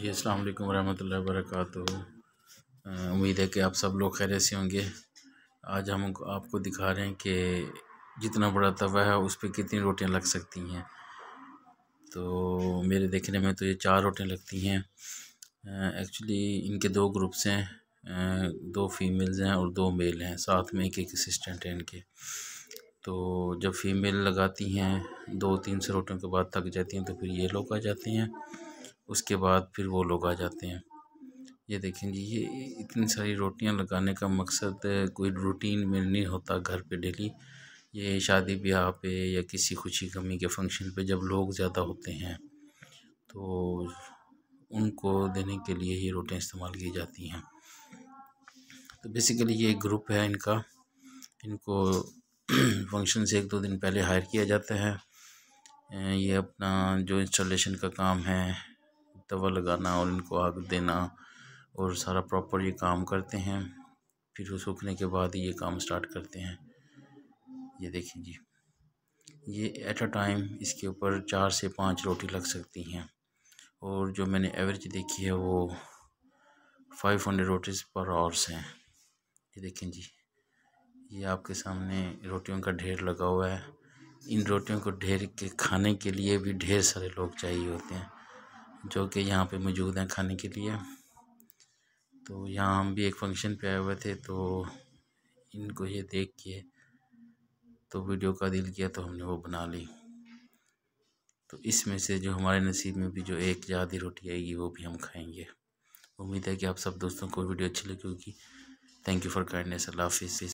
जी अस्सलाम वालेकुम वरक उम्मीद है कि आप सब लोग खैर से होंगे आज हम आपको दिखा रहे हैं कि जितना बड़ा तवा है उस पर कितनी रोटियां लग सकती हैं तो मेरे देखने में तो ये चार रोटियां लगती हैं एक्चुअली इनके दो ग्रुप्स हैं दो फीमेल्स हैं और दो मेल हैं साथ में एक एक असिस्टेंट हैं इनके तो जब फीमेल लगाती हैं दो तीन सौ रोटियों के बाद थक जाती हैं तो फिर ये लोग आ जाते हैं उसके बाद फिर वो लोग आ जाते हैं ये देखेंगे ये इतनी सारी रोटियां लगाने का मकसद कोई रूटीन में नहीं होता घर पे डेली ये शादी ब्याह पे या किसी खुशी कमी के फंक्शन पे जब लोग ज़्यादा होते हैं तो उनको देने के लिए ही रोटियाँ इस्तेमाल की जाती हैं तो बेसिकली ये एक ग्रुप है इनका इनको फंक्शन से एक दो दिन पहले हायर किया जाता है ये अपना जो इंस्टॉलेशन का काम है तवा लगाना और इनको आग देना और सारा प्रॉपर ये काम करते हैं फिर वो सूखने के बाद ये काम स्टार्ट करते हैं ये देखें जी ये एट अ टाइम इसके ऊपर चार से पाँच रोटी लग सकती हैं और जो मैंने एवरेज देखी है वो फाइव हंड्रेड रोटीज़ पर आवर्स हैं ये देखें जी ये आपके सामने रोटियों का ढेर लगा हुआ है इन रोटियों को ढेर के खाने के लिए भी ढेर सारे लोग चाहिए होते हैं जो कि यहाँ पे मौजूद हैं खाने के लिए तो यहाँ हम भी एक फंक्शन पे आए हुए थे तो इनको ये देख के तो वीडियो का दिल किया तो हमने वो बना ली तो इसमें से जो हमारे नसीब में भी जो एक ज़्यादा रोटी आएगी वो भी हम खाएंगे उम्मीद है कि आप सब दोस्तों को वीडियो अच्छी लगी होगी thank you for kindness Allah हाफिज़